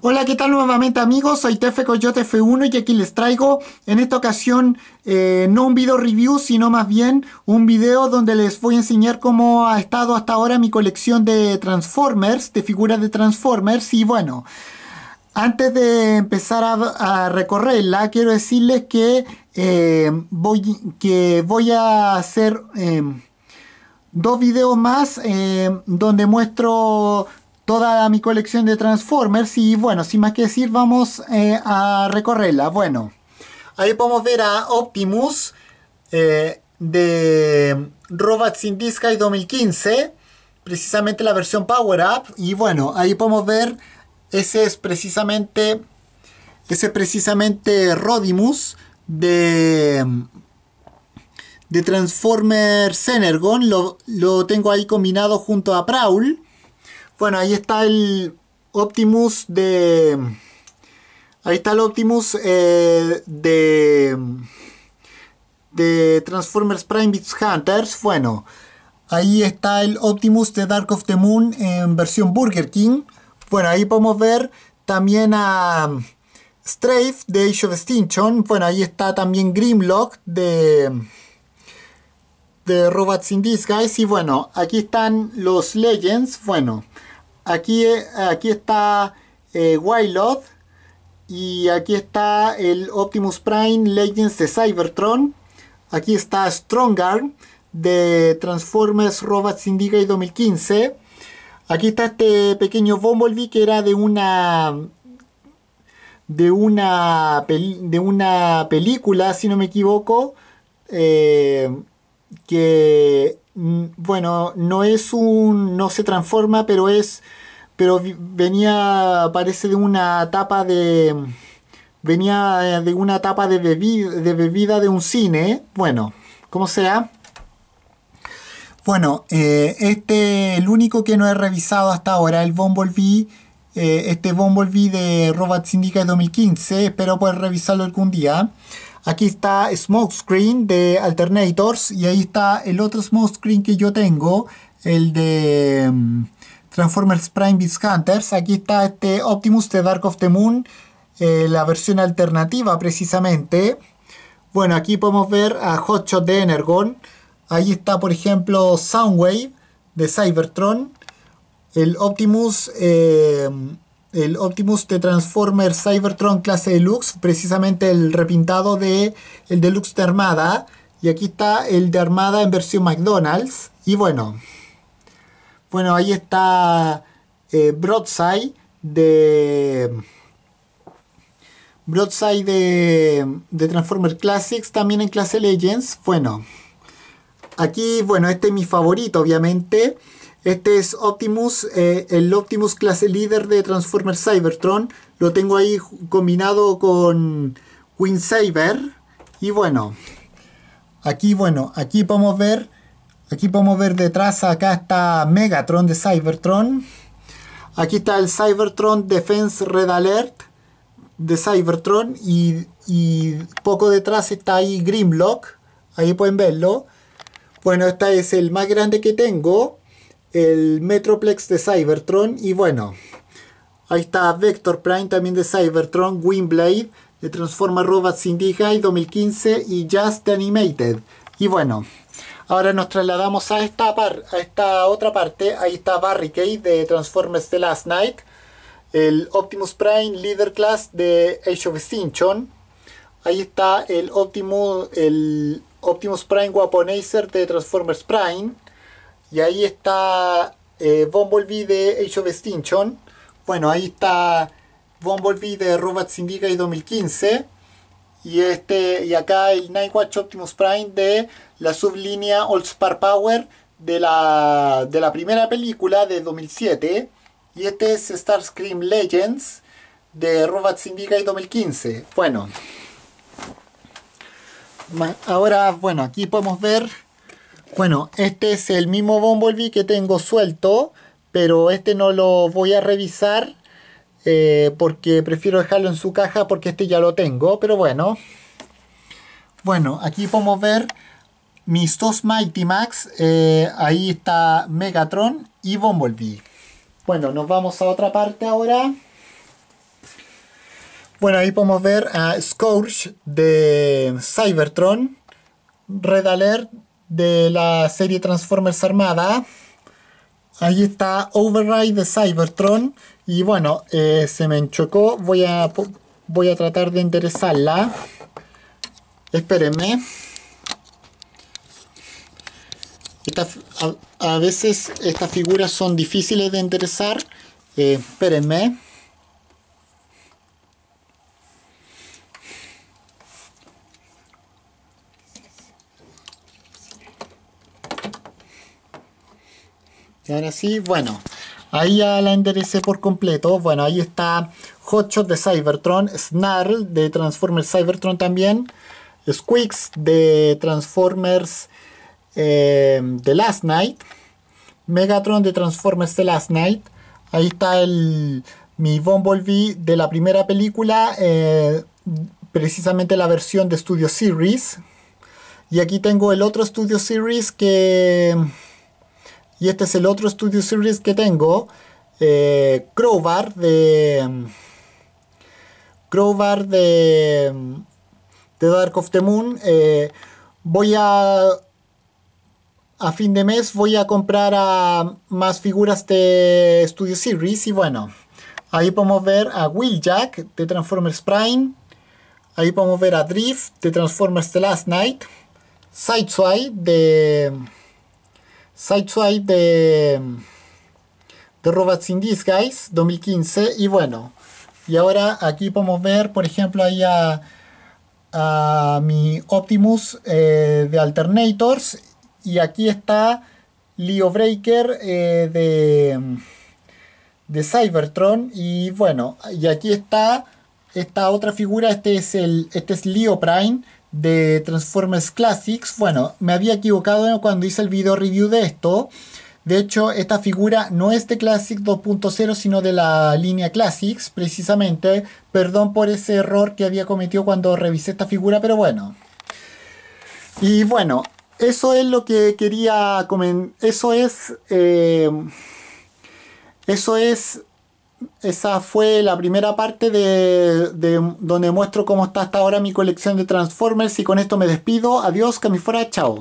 Hola, ¿qué tal nuevamente amigos? Soy Tefe Coyote F1 y aquí les traigo en esta ocasión eh, no un video review, sino más bien un video donde les voy a enseñar cómo ha estado hasta ahora mi colección de Transformers, de figuras de Transformers y bueno... Antes de empezar a, recorrerla, quiero decirles que, eh, voy, que voy a hacer eh, dos videos más donde muestro toda mi colección de Transformers y bueno, sin más que decir vamos eh, a recorrerla. Bueno, ahí podemos ver a Optimus eh, de Robots in Disguise 2015, precisamente la versión Power Up y bueno, ahí podemos ver ese es precisamente ese es precisamente Rodimus de de Transformers Energon, lo tengo ahí combinado junto a Prowl bueno, ahí está el Optimus de... Ahí está el Optimus eh, de... De Transformers Prime Beats Hunters. Bueno, ahí está el Optimus de Dark of the Moon en versión Burger King. Bueno, ahí podemos ver también a... Strafe de Age of Extinction. Bueno, ahí está también Grimlock de, de Robots in Disguise. Y bueno, aquí están los Legends. Bueno, Aquí, eh, aquí está eh, y aquí está el Optimus Prime Legends de Cybertron. Aquí está Strongarm de Transformers Robots Syndicate 2015. Aquí está este pequeño Bumblebee que era de una de una, de una película, si no me equivoco, eh, que, mm, bueno, no es un, no se transforma, pero es, pero venía, parece de una tapa de, venía eh, de una tapa de bebida, de, bebida de un cine, bueno, como sea. Bueno, eh, este, el único que no he revisado hasta ahora, el Bumblebee, eh, este Bumblebee de Robot Syndicate 2015, espero poder revisarlo algún día. Aquí está Smoke Screen de Alternators y ahí está el otro Smokescreen que yo tengo, el de mm, Transformers Prime Beast Hunters. Aquí está este Optimus de Dark of the Moon, eh, la versión alternativa precisamente. Bueno, aquí podemos ver a Hotshot de Energon. Ahí está, por ejemplo, Soundwave de Cybertron. El Optimus eh, el Optimus de Transformers Cybertron clase deluxe, precisamente el repintado de el deluxe de Armada. Y aquí está el de Armada en versión McDonald's. Y bueno, bueno ahí está eh, Broadside de Broadside de, de Transformers Classics, también en clase Legends. Bueno, aquí, bueno, este es mi favorito, obviamente. Este es Optimus, eh, el Optimus clase líder de Transformers Cybertron. Lo tengo ahí combinado con Windsaber. Y bueno, aquí bueno, aquí podemos ver, aquí podemos ver detrás, acá está Megatron de Cybertron. Aquí está el Cybertron Defense Red Alert de Cybertron y, y poco detrás está ahí Grimlock. Ahí pueden verlo. Bueno, este es el más grande que tengo el Metroplex de Cybertron y bueno, ahí está Vector Prime también de Cybertron, Windblade, de Transformers Robots in 2015 y Just Animated. Y bueno, ahora nos trasladamos a esta, a esta otra parte, ahí está Barricade de Transformers The Last Night, el Optimus Prime Leader Class de Age of Extinction, ahí está el Optimus, el Optimus Prime Weaponizer de Transformers Prime, y ahí está eh, Bumblebee de Age of Extinction. Bueno, ahí está Bumblebee de Robot Syndicate 2015. Y, este, y acá el Nightwatch Optimus Prime de la sublínea Old Spar Power de la, de la primera película de 2007. Y este es Starscream Legends de Robot Syndicate 2015. Bueno. Ahora, bueno, aquí podemos ver bueno, este es el mismo Bumblebee que tengo suelto, pero este no lo voy a revisar eh, porque prefiero dejarlo en su caja porque este ya lo tengo, pero bueno. Bueno, aquí podemos ver mis dos Mighty Max, eh, ahí está Megatron y Bumblebee. Bueno, nos vamos a otra parte ahora. Bueno, ahí podemos ver a Scourge de Cybertron, Red Alert de la serie Transformers Armada. Ahí está Override de Cybertron. Y bueno, eh, se me enchocó. Voy a, voy a tratar de enderezarla. Espérenme. a, veces estas figuras son difíciles de enderezar. Eh, espérenme. Y ahora sí, bueno, ahí ya la enderecé por completo. Bueno, ahí está Hotshot de Cybertron, Snarl de Transformers Cybertron también, Squeaks de Transformers de eh, The Last Night, Megatron de Transformers The Last Night. Ahí está el, mi Bumblebee de la primera película, eh, precisamente la versión de Studio Series. Y aquí tengo el otro Studio Series que y este es el otro Studio Series que tengo. Eh, Crowbar de... Mm, Crowbar de... De mm, Dark of the Moon. Eh, voy a... A fin de mes voy a comprar más figuras de Studio Series. Y bueno, ahí podemos ver a Wheeljack de Transformers Prime. Ahí podemos ver a Drift de Transformers The Last Night. Sideswipe de... Mm, Side de, de Robots in Disguise 2015 y bueno, y ahora aquí podemos ver por ejemplo ahí a, mi Optimus eh, de Alternators y aquí está Leo Breaker eh, de, Cybertron y bueno, y aquí está esta otra figura, este es, el, este es Leo Prime de Transformers Classics. Bueno, me había equivocado cuando hice el video review de esto. De hecho, esta figura no es de Classic 2.0, sino de la línea Classics, precisamente. Perdón por ese error que había cometido cuando revisé esta figura, pero bueno. Y bueno, eso es lo que quería comentar. Eso es... Eh, eso es esa fue la primera parte de, donde muestro cómo está hasta ahora mi colección de Transformers y con esto me despido. Adiós, que me fuera, chao.